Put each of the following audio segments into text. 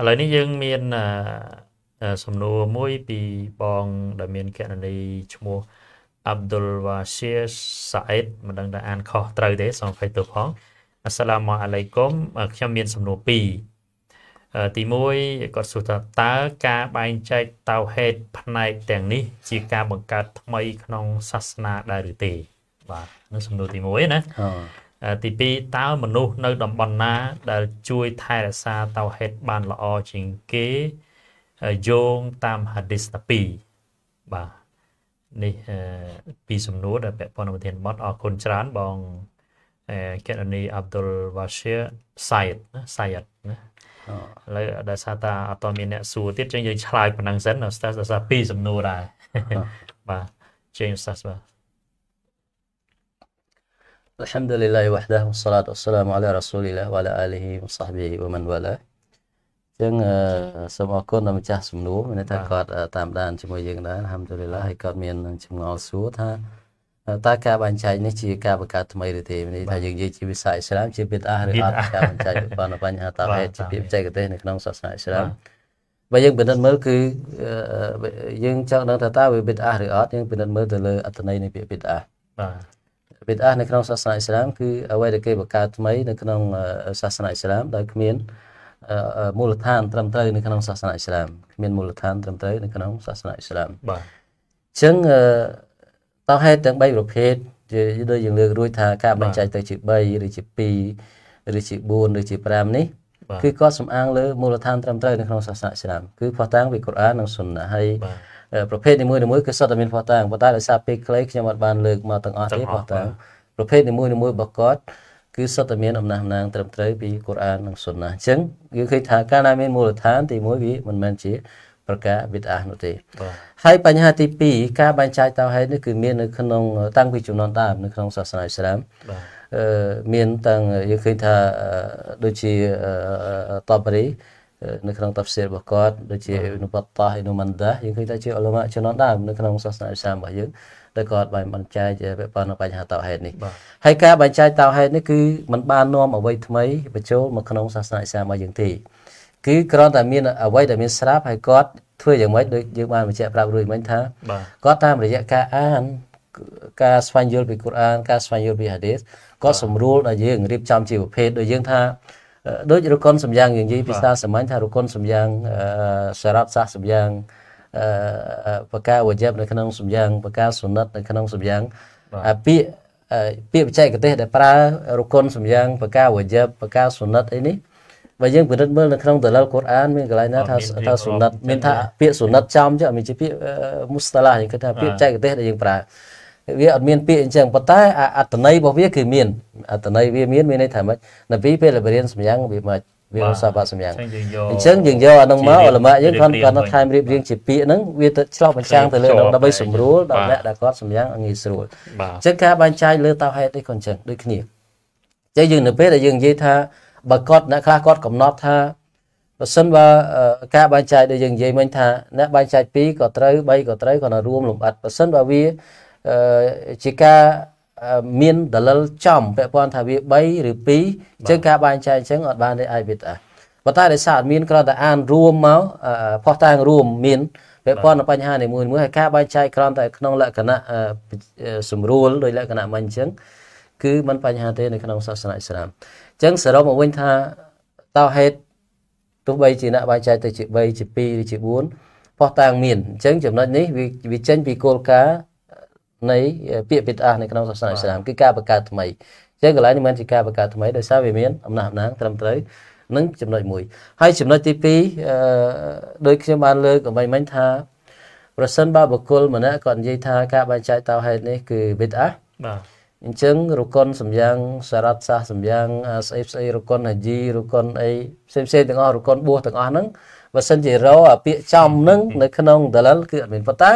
ឥឡូវនេះយើងមានសំណួរមួយពីបងដែលមានកណនីឈ្មោះ Abdul Washir Said មិនដឹងថាអានខុសត្រូវទេសងភ័យទោះផងអស្សឡាមអាឡៃគុំខ្ញុំមាន សំណួរពីរទី1គាត់សួរថាតើការបែងចែកតៅហេតុផ្នែកទាំងនេះ ជាការបង្កើតថ្មីក្នុងសាសនាដែរឬទេ បាទនៅសំណួរទី1ណាទី2តើមនុស្សនៅតំបន់ណា ដែលជួយថែរក្សាតៅហេតបានល្អជាងគេយោងតាមហាឌីសទី2បាទនេះពីសំណួរដែលពាក់ព័ន្ធនឹងប្រធានបទអរគុណច្រើនបងកេរនីអាប់ឌុលវ៉ាឈៀសាយតណាសាយតណាឥឡូវដោយសារតាអត់តមានអ្នកសួរទៀតចឹងយើងឆ្លើយប៉ុណ្ណឹងសិនដល់ស្ថានភាពពីសំណួរដែរបាទ James ស្ថានភាព Alhamdulillah wahdah wassalatu wassalamu ala rasulillah wa ala alihi wa sahbihi wa man wala ចឹងសូមអរគុណដល់ម្ចាស់សំណួរមានន័យថាគាត់តាមដានជាមួយយើងដែរអัลฮัมឌុលីឡាហើយគាត់មានចម្ងល់សួរថាតើការបែងចែកនេះជាការបង្កើតថ្មីឬទេមានន័យថាយើងនិយាយជាវិស័យអ៊ីស្លាមជាបិទអាឬអត់ការបែងចែកប៉ុន្តែបញ្ហាតើហេតុជាបច្ចេកទេសនៅក្នុងសាសនាអ៊ីស្លាមបើយើងពិនិត្យមើលគឺយើងចង់ដឹងថាតើវាបិទអាឬអត់យើងពិនិត្យមើលទៅលើអត្ថន័យនៃពាក្យបិទអាបាទបិទអាសនៅក្នុងសាសនាអ៊ីស្លាមគឺអ្វីដែលគេបង្កើតថ្មីនៅក្នុងសាសនាអ៊ីស្លាមដោយគ្មានមូលដ្ឋានត្រឹមត្រូវនៅក្នុងសាសនាអ៊ីស្លាមគ្មានមូលដ្ឋានត្រឹមត្រូវនៅក្នុងសាសនាអ៊ីស្លាមបាទអញ្ចឹងតោះហេតុទាំង3ប្រភេទដូចយើងលើករួចថាការបែងចែកទៅជា3ឬជា2ឬជា4ឬជា5នេះគឺគាត់សំអាងលើមូលដ្ឋានត្រឹមត្រូវនៅក្នុងសាសនាអ៊ីស្លាមគឺផុសតាំងពីកូរ៉ាននិងសុនណាហើយប្រភេទនីមួយៗគឺសុទ្ធតែមានផុសតាំងប៉ុន្តែដោយសារពេលខ្លីខ្ញុំអត់បានលើកមកទាំងអស់ទេផុសតាំងប្រភេទនីមួយៗរបស់គាត់គឺសុទ្ធតែមានអំណះអំណាងត្រឹមត្រូវពីកូរ៉ាននិងសុនណាអញ្ចឹងយើងឃើញថាការណាមានមូលដ្ឋាន ទីមួយវាមិនមែនជា ប្រការវិទ្យានោះទេ ហើយបញ្ហាទី2ការបែងចែកតោហេតុនេះគឺមាននៅក្នុងតាំងពីជំនាន់ដើមនៅក្នុងសាសនាអ៊ីស្លាមបាទមានទាំងយើងឃើញថាដូចជាតបរីនៅក្នុងតាហ្វស៊ីររបស់គាត់ដូចជាអ៊ីនូបតតាអ៊ីនូម៉ាន់ដាយើងឃើញថាជាអលមាជំនាន់ដើមនៅក្នុងសាសនាអ៊ីស្លាមរបស់យើងដែលគាត់បានបញ្ជាយពាក់ព័ន្ធនឹងបញ្ហាតោហេតុនេះហើយការបញ្ជាយតោហេតុនេះគឺมันបាននាំអ្វីថ្មីបញ្ចូលមកក្នុងសាសនាអ៊ីស្លាមរបស់យើងទេគឺគ្រាន់តែមានអ្វីដែលមានស្រាប់ហើយគាត់ធ្វើយ៉ាងម៉េចដូចយើងបានបញ្ជាក់ប្រាប់រួចមិញថាគាត់តាមរយៈការអានការស្វែងយល់ពីកូរ៉ានការស្វែងយល់ពីហាឌីសក៏សម្រួលដល់យើងរៀបចំជីវភេទដោយយើងថាដូចរកុនសម្យ៉ាងយើងនិយាយភាសាសាមញ្ញថារកុនសម្យ៉ាងសារ៉ាប់សាសសម្យ៉ាងបកាវជាបនៅក្នុងសម្យ៉ាងបកាសុណិតនៅក្នុងសម្យ៉ាងពាក្យពាក្យបច្ចេកទេសដែលប្រើរកុនសម្យ៉ាងបកាវជាបបកាសុណិតអីនេះបើយើងពិនិត្យមើលនៅក្នុងតលលកូរ៉ានមានកន្លែងណាថាថាសុណិតមានថាពាក្យសុណិតចំចុះមានជាពាក្យមុស្តឡាយើងគិតថាពាក្យបច្ចេកទេសដែលយើងប្រើវាអត់មានពាក្យអញ្ចឹងប៉ុន្តែអត្តន័យរបស់វាគឺមានអត្តន័យវាមានមានន័យថាម៉េចនៅពីពេលបរិញ្ញាសម្យ៉ាងវាមិនវាឧស្សាហៈសម្យ៉ាងអញ្ចឹងយើងយកអានឹងមកអលមៈយើងគាត់គាត់ថែមរៀបរៀងជាពាក្យហ្នឹងវាទៅឆ្លោះបញ្ចាំងទៅលើនឹងដើម្បីស្រួលដល់អ្នកដែលគាត់សម្យ៉ាងងាយស្រួលអញ្ចឹងការបែងចែកលើតោហេតុនេះក៏អញ្ចឹងដូចគ្នាអញ្ចឹងយើងនៅពេលដែលយើងនិយាយថាបើគាត់អ្នកខ្លះគាត់កំណត់ថាបើសិនបើការបែងចែកដែលយើងនិយាយមិញថាអ្នកបែងចែក2ក៏ត្រូវ3ក៏ត្រូវគាត់នៅរួមលំអិតបើសិនបើវាជាការមាន ដលិលចំពាក់ព័ន្ធថាវា3ឬ2អញ្ចឹងការបែងចែកអញ្ចឹងអត់បានទេអាយវិតអាប៉ុន្តែដោយសារអត់មានគ្រាន់តែអានរួមមកផុសតាងរួមមានពាក់ព័ន្ធនឹងបញ្ហានីមួយមួយហើយការបែងចែកគ្រាន់តែក្នុង លក្ខណៈសម្រួលដោយលក្ខណៈមិនអញ្ចឹងគឺมันបញ្ហាទេនៅក្នុងសាសនាអ៊ីស្លាមអញ្ចឹងសរុបមកវិញថាតើហេតុទោះបីជាអ្នកបែងចែកទៅជា3ជា2ឬជា4ផុសតាងមានអញ្ចឹងចំណុចនេះវាចេញពីគោលការណ៍នៃពាក្យបិទអាសនៅក្នុងសាសនាអ៊ីស្លាមគឺការបង្កើតថ្មីចឹងកន្លែងនេះមិនជាការបង្កើតថ្មីដោយសារវាមានអំណះអំណាង ត្រឹមត្រូវនឹងចំណុចមួយហើយចំណុចទី2ដោយខ្ញុំបានលើកអ្វីមិញថាប្រសិនបើបុគ្គលម្នាក់គាត់និយាយថាការបែងចែកតោហេតុនេះគឺបិទអាសបាទអញ្ចឹងរុកុនសម្យ៉ាងសារ៉ាត់សាសសម្យ៉ាងស្អីផ្សេងរុកុនហាជីរុកុនអីផ្សេងផ្សេងទាំងអស់រុកុនបួសទាំងអស់ហ្នឹងបើសិនជារអពាក្យចំនឹងនៅក្នុងដលលគឺអត់មានប៉ុន្តែ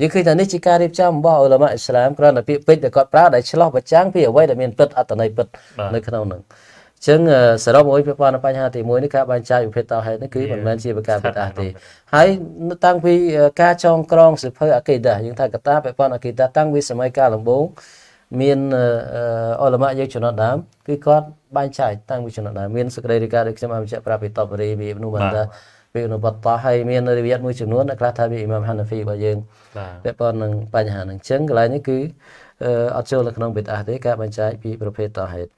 យើងឃើញថានេះជាការរៀបចំរបស់អ៊ុលម៉ាអ៊ីស្លាមគ្រាន់តែពាក្យពេចន៍ដែលគាត់ប្រើដែលឆ្លោះប្រចាំងពីអ្វីដែលមានពិតអត្តន័យពិតនៅក្នុងនឹងចឹងសរុបមួយពាក់ព័ន្ធនឹងបញ្ហាទី1នេះការបែងចែកវិភេទតោហេតុនេះគឺមិនមែនជាប្រការពិតទេហើយតាំងពីការចងក្រងសិភៅអកេដាយើងថាកតាពាក់ព័ន្ធអកេដាតាំងពីសម័យកាលដំបូងមានអលមៈយើងចំណត់ដើមគឺគាត់បែងចែកតាំងពីចំណត់ដើមមានសេចក្តីរាយការណ៍ដូចខ្ញុំបានបញ្ជាក់ប្រាប់ពីតបរីពីអ៊ីប្នូបានតាវានៅបតោះហើយមានរិយាតមួយចំនួនខ្លះថាវាអ៊ីម៉ាមហានាហ្វីរបស់យើងពាក់ព័ន្ធនឹងបញ្ហានឹងចឹងកន្លែងនេះគឺអត់ចូលនៅក្នុងបិទអាសទេការបញ្ជាក់ពីប្រភេទតោះហេតុ